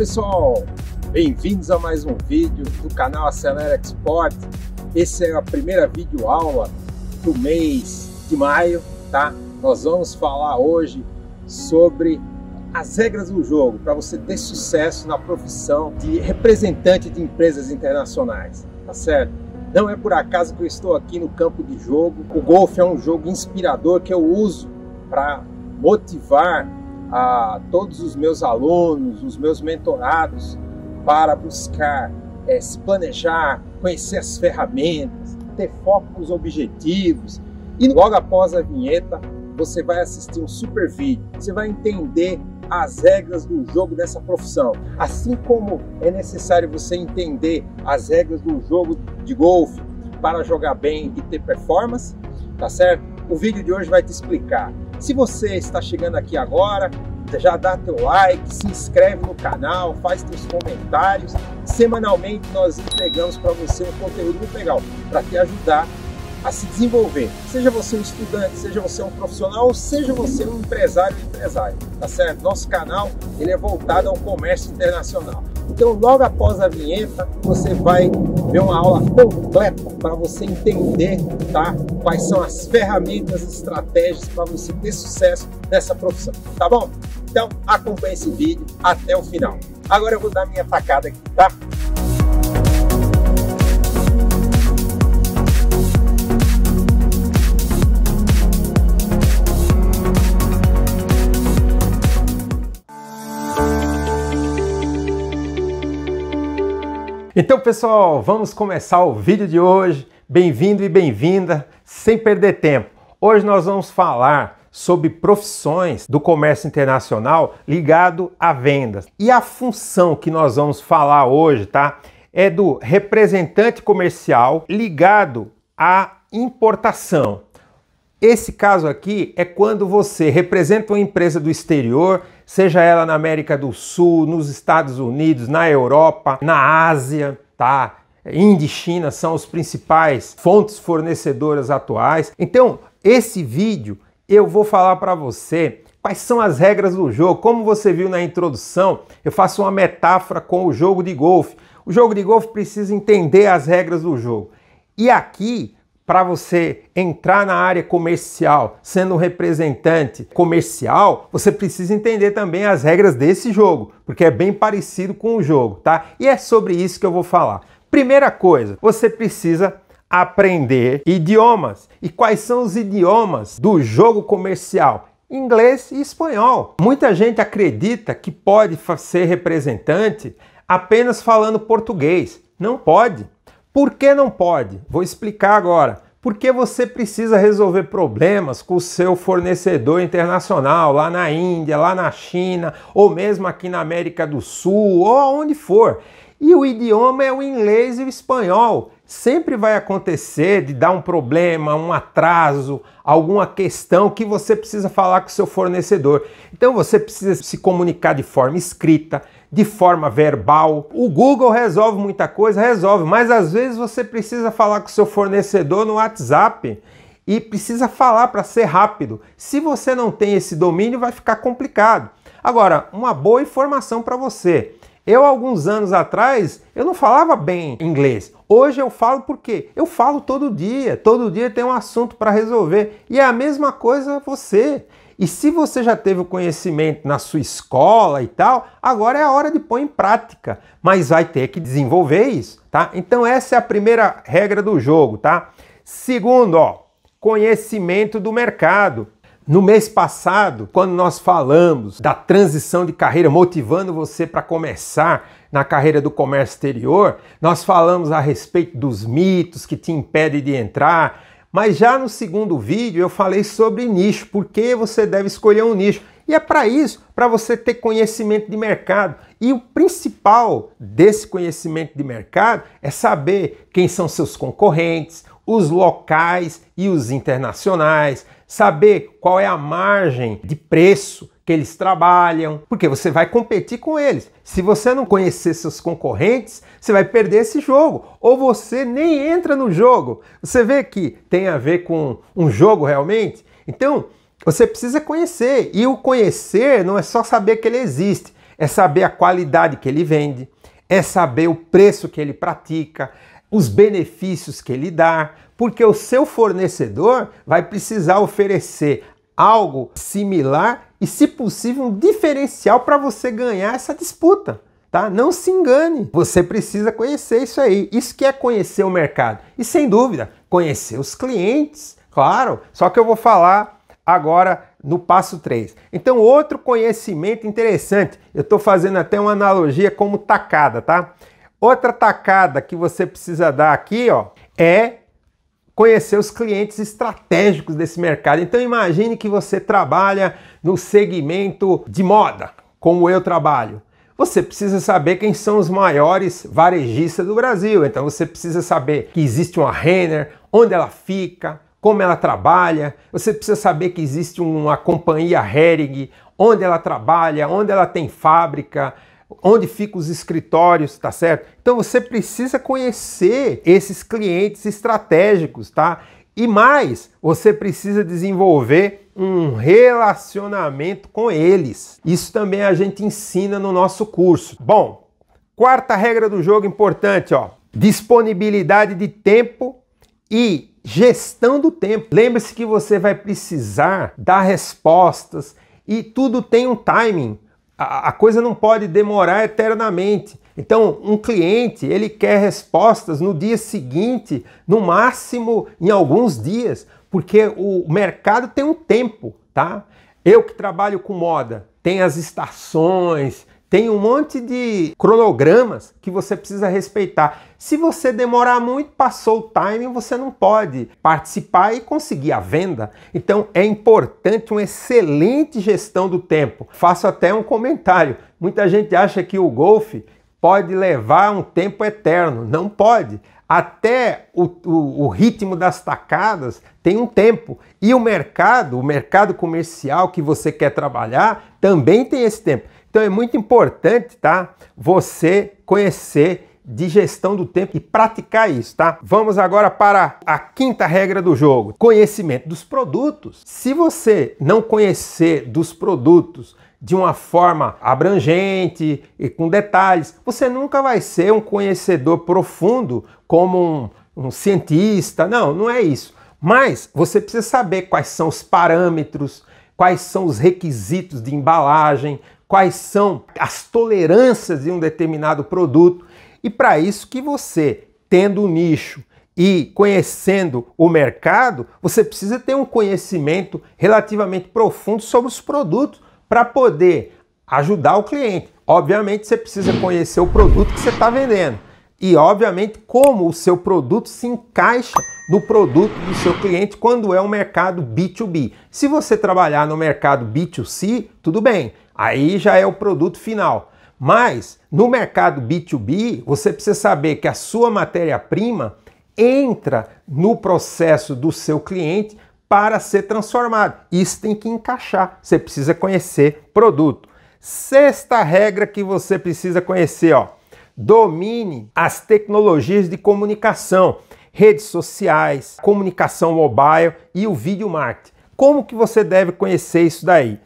pessoal, bem-vindos a mais um vídeo do canal Acelera Export. Essa é a primeira vídeo aula do mês de maio, tá? Nós vamos falar hoje sobre as regras do jogo para você ter sucesso na profissão de representante de empresas internacionais, tá certo? Não é por acaso que eu estou aqui no campo de jogo. O golfe é um jogo inspirador que eu uso para motivar a todos os meus alunos, os meus mentorados, para buscar é, se planejar, conhecer as ferramentas, ter foco nos objetivos. E logo após a vinheta, você vai assistir um super vídeo. Você vai entender as regras do jogo dessa profissão. Assim como é necessário você entender as regras do jogo de golfe para jogar bem e ter performance, tá certo? O vídeo de hoje vai te explicar se você está chegando aqui agora, já dá teu like, se inscreve no canal, faz teus comentários. Semanalmente nós entregamos para você um conteúdo muito legal para te ajudar a se desenvolver. Seja você um estudante, seja você um profissional, seja você um empresário empresário, tá certo? Nosso canal ele é voltado ao comércio internacional. Então, logo após a vinheta, você vai ver uma aula completa para você entender tá? quais são as ferramentas e estratégias para você ter sucesso nessa profissão, tá bom? Então, acompanhe esse vídeo até o final. Agora eu vou dar minha tacada aqui, tá? Então, pessoal, vamos começar o vídeo de hoje. Bem-vindo e bem-vinda, sem perder tempo. Hoje nós vamos falar sobre profissões do comércio internacional ligado a vendas. E a função que nós vamos falar hoje, tá? É do representante comercial ligado à importação. Esse caso aqui é quando você representa uma empresa do exterior seja ela na América do Sul, nos Estados Unidos, na Europa, na Ásia, tá? Índia e China são os principais fontes fornecedoras atuais. Então, esse vídeo eu vou falar para você quais são as regras do jogo. Como você viu na introdução, eu faço uma metáfora com o jogo de golfe. O jogo de golfe precisa entender as regras do jogo. E aqui para você entrar na área comercial, sendo um representante comercial, você precisa entender também as regras desse jogo, porque é bem parecido com o jogo, tá? E é sobre isso que eu vou falar. Primeira coisa, você precisa aprender idiomas. E quais são os idiomas do jogo comercial? Inglês e espanhol. Muita gente acredita que pode ser representante apenas falando português. Não pode. Por que não pode? Vou explicar agora. Porque você precisa resolver problemas com o seu fornecedor internacional, lá na Índia, lá na China, ou mesmo aqui na América do Sul, ou aonde for. E o idioma é o inglês e o espanhol. Sempre vai acontecer de dar um problema, um atraso, alguma questão que você precisa falar com o seu fornecedor. Então você precisa se comunicar de forma escrita, de forma verbal. O Google resolve muita coisa, resolve, mas às vezes você precisa falar com seu fornecedor no WhatsApp e precisa falar para ser rápido. Se você não tem esse domínio, vai ficar complicado. Agora, uma boa informação para você. Eu, alguns anos atrás, eu não falava bem inglês. Hoje eu falo porque eu falo todo dia. Todo dia tem um assunto para resolver. E é a mesma coisa você. E se você já teve o conhecimento na sua escola e tal, agora é a hora de pôr em prática, mas vai ter que desenvolver isso, tá? Então essa é a primeira regra do jogo, tá? Segundo, ó, conhecimento do mercado. No mês passado, quando nós falamos da transição de carreira, motivando você para começar na carreira do comércio exterior, nós falamos a respeito dos mitos que te impedem de entrar, mas já no segundo vídeo eu falei sobre nicho, por que você deve escolher um nicho. E é para isso, para você ter conhecimento de mercado. E o principal desse conhecimento de mercado é saber quem são seus concorrentes, os locais e os internacionais, saber qual é a margem de preço que eles trabalham, porque você vai competir com eles. Se você não conhecer seus concorrentes, você vai perder esse jogo, ou você nem entra no jogo. Você vê que tem a ver com um jogo realmente? Então, você precisa conhecer, e o conhecer não é só saber que ele existe, é saber a qualidade que ele vende, é saber o preço que ele pratica, os benefícios que ele dá, porque o seu fornecedor vai precisar oferecer algo similar e, se possível, um diferencial para você ganhar essa disputa. Tá? Não se engane, você precisa conhecer isso aí. Isso que é conhecer o mercado. E sem dúvida, conhecer os clientes, claro. Só que eu vou falar agora no passo 3. Então, outro conhecimento interessante, eu estou fazendo até uma analogia como tacada, tá? Outra tacada que você precisa dar aqui, ó, é conhecer os clientes estratégicos desse mercado. Então imagine que você trabalha no segmento de moda, como eu trabalho. Você precisa saber quem são os maiores varejistas do Brasil. Então você precisa saber que existe uma Renner, onde ela fica, como ela trabalha. Você precisa saber que existe uma companhia Hering, onde ela trabalha, onde ela tem fábrica onde ficam os escritórios, tá certo? Então você precisa conhecer esses clientes estratégicos, tá? E mais, você precisa desenvolver um relacionamento com eles. Isso também a gente ensina no nosso curso. Bom, quarta regra do jogo importante, ó. Disponibilidade de tempo e gestão do tempo. Lembre-se que você vai precisar dar respostas e tudo tem um timing a, coisa não pode demorar eternamente. Então, um cliente, ele quer respostas no dia seguinte, no máximo em alguns dias, porque o mercado tem um tempo, tá? Eu que trabalho com moda, tem as estações, tem um monte de cronogramas que você precisa respeitar. Se você demorar muito, passou o time, você não pode participar e conseguir a venda. Então é importante uma excelente gestão do tempo. Faço até um comentário. Muita gente acha que o golfe pode levar um tempo eterno. Não pode. Até o, o, o, ritmo das tacadas tem um tempo. E o mercado, o mercado comercial que você quer trabalhar, também tem esse tempo. Então é muito importante, tá? Você conhecer de gestão do tempo e praticar isso, tá? Vamos agora para a quinta regra do jogo: conhecimento dos produtos. Se você não conhecer dos produtos de uma forma abrangente e com detalhes, você nunca vai ser um conhecedor profundo como um, um cientista. Não, não é isso. Mas você precisa saber quais são os parâmetros, quais são os requisitos de embalagem, quais são as tolerâncias de um determinado produto e para isso que você, tendo o um nicho e conhecendo o mercado, você precisa ter um conhecimento relativamente profundo sobre os produtos para poder ajudar o cliente. Obviamente, você precisa conhecer o produto que você está vendendo e, obviamente, como o seu produto se encaixa no produto do seu cliente quando é um mercado B2B. Se você trabalhar no mercado B2C, tudo bem. Aí já é o produto final. Mas no mercado B2B, você precisa saber que a sua matéria-prima entra no processo do seu cliente para ser transformado. Isso tem que encaixar. Você precisa conhecer produto. Sexta regra que você precisa conhecer, ó. Domine as tecnologias de comunicação, redes sociais, comunicação mobile e o vídeo marketing. Como que você deve conhecer isso daí?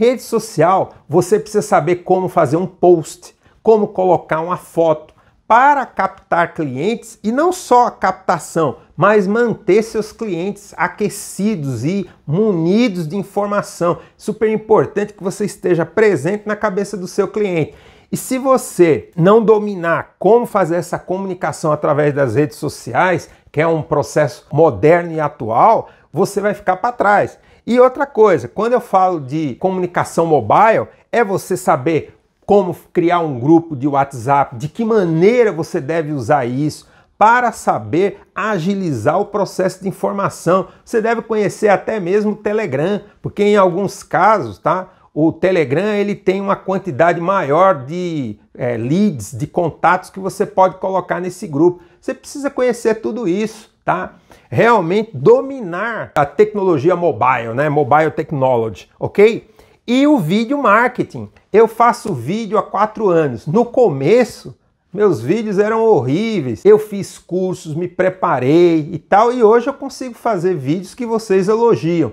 Rede social, você precisa saber como fazer um post, como colocar uma foto para captar clientes e não só a captação, mas manter seus clientes aquecidos e munidos de informação. Super importante que você esteja presente na cabeça do seu cliente. E se você não dominar como fazer essa comunicação através das redes sociais, que é um processo moderno e atual, você vai ficar para trás. E outra coisa, quando eu falo de comunicação mobile, é você saber como criar um grupo de WhatsApp, de que maneira você deve usar isso para saber agilizar o processo de informação. Você deve conhecer até mesmo o Telegram, porque em alguns casos, tá? O Telegram ele tem uma quantidade maior de é, leads, de contatos que você pode colocar nesse grupo. Você precisa conhecer tudo isso tá? Realmente dominar a tecnologia mobile, né? Mobile technology, ok? E o vídeo marketing. Eu faço vídeo há quatro anos. No começo, meus vídeos eram horríveis. Eu fiz cursos, me preparei e tal, e hoje eu consigo fazer vídeos que vocês elogiam.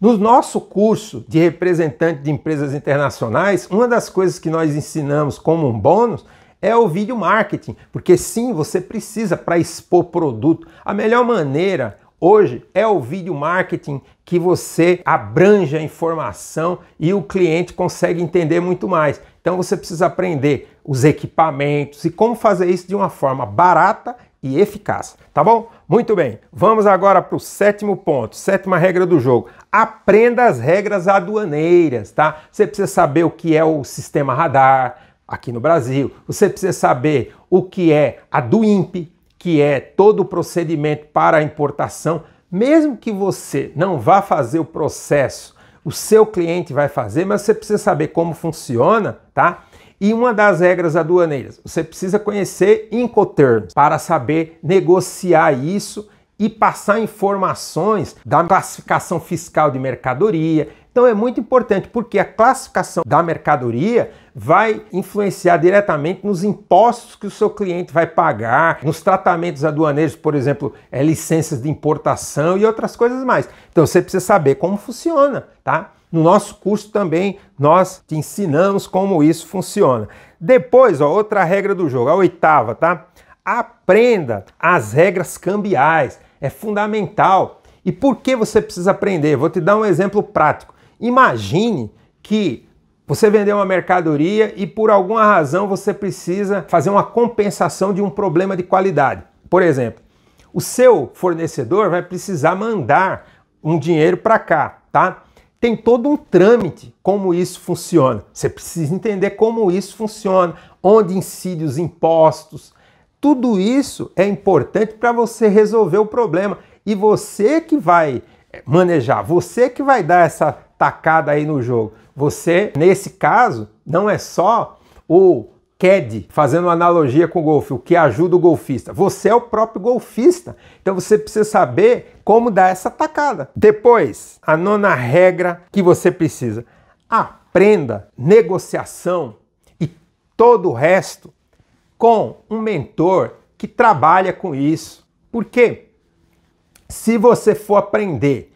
No nosso curso de representante de empresas internacionais, uma das coisas que nós ensinamos como um bônus é o vídeo marketing, porque sim, você precisa para expor produto. A melhor maneira hoje é o vídeo marketing que você abrange a informação e o cliente consegue entender muito mais. Então você precisa aprender os equipamentos e como fazer isso de uma forma barata e eficaz, tá bom? Muito bem, vamos agora para o sétimo ponto, sétima regra do jogo. Aprenda as regras aduaneiras, tá? Você precisa saber o que é o sistema radar, aqui no Brasil. Você precisa saber o que é a do INPE, que é todo o procedimento para a importação. Mesmo que você não vá fazer o processo, o seu cliente vai fazer, mas você precisa saber como funciona, tá? E uma das regras aduaneiras, você precisa conhecer Incoterms para saber negociar isso e passar informações da classificação fiscal de mercadoria, então é muito importante porque a classificação da mercadoria vai influenciar diretamente nos impostos que o seu cliente vai pagar, nos tratamentos aduaneiros, por exemplo, é, licenças de importação e outras coisas mais. Então você precisa saber como funciona, tá? No nosso curso também nós te ensinamos como isso funciona. Depois, ó, outra regra do jogo, a oitava, tá? Aprenda as regras cambiais. É fundamental. E por que você precisa aprender? Vou te dar um exemplo prático. Imagine que você vendeu uma mercadoria e por alguma razão você precisa fazer uma compensação de um problema de qualidade. Por exemplo, o seu fornecedor vai precisar mandar um dinheiro para cá, tá? Tem todo um trâmite como isso funciona. Você precisa entender como isso funciona, onde incide os impostos. Tudo isso é importante para você resolver o problema e você que vai manejar, você que vai dar essa tacada aí no jogo. Você, nesse caso, não é só o CAD, fazendo uma analogia com o golfe, o que ajuda o golfista. Você é o próprio golfista, então você precisa saber como dar essa tacada. Depois, a nona regra que você precisa: aprenda negociação e todo o resto com um mentor que trabalha com isso. Por quê? Se você for aprender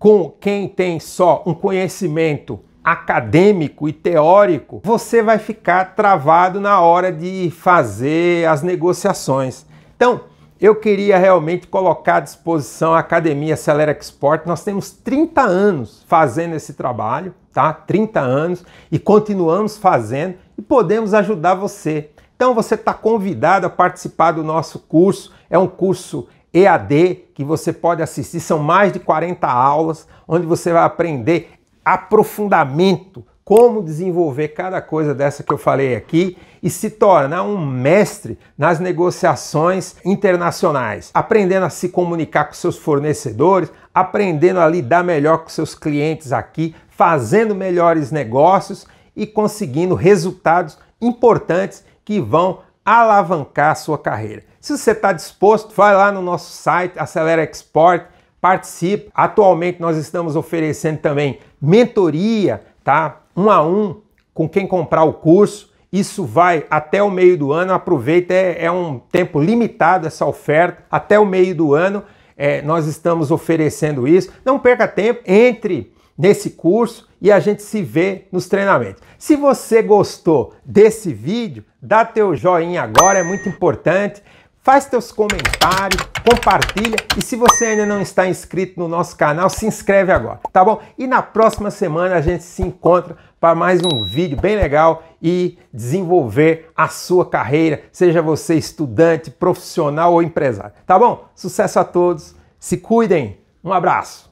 com quem tem só um conhecimento acadêmico e teórico, você vai ficar travado na hora de fazer as negociações. Então, eu queria realmente colocar à disposição a Academia Acelera Export. Nós temos 30 anos fazendo esse trabalho, tá? 30 anos e continuamos fazendo e podemos ajudar você. Então você está convidado a participar do nosso curso. É um curso EAD que você pode assistir. São mais de 40 aulas onde você vai aprender aprofundamento, como desenvolver cada coisa dessa que eu falei aqui e se tornar um mestre nas negociações internacionais, aprendendo a se comunicar com seus fornecedores, aprendendo a lidar melhor com seus clientes aqui, fazendo melhores negócios e conseguindo resultados importantes que vão alavancar a sua carreira. Se você está disposto, vai lá no nosso site, Acelera Export, participe. Atualmente nós estamos oferecendo também mentoria, tá? Um a um com quem comprar o curso. Isso vai até o meio do ano. Aproveita, é, é um tempo limitado essa oferta, até o meio do ano. É, nós estamos oferecendo isso. Não perca tempo, entre nesse curso e a gente se vê nos treinamentos. Se você gostou desse vídeo, dá teu joinha agora, é muito importante. Faz teus comentários, compartilha e se você ainda não está inscrito no nosso canal, se inscreve agora, tá bom? E na próxima semana a gente se encontra para mais um vídeo bem legal e desenvolver a sua carreira, seja você estudante, profissional ou empresário, tá bom? Sucesso a todos, se cuidem, um abraço!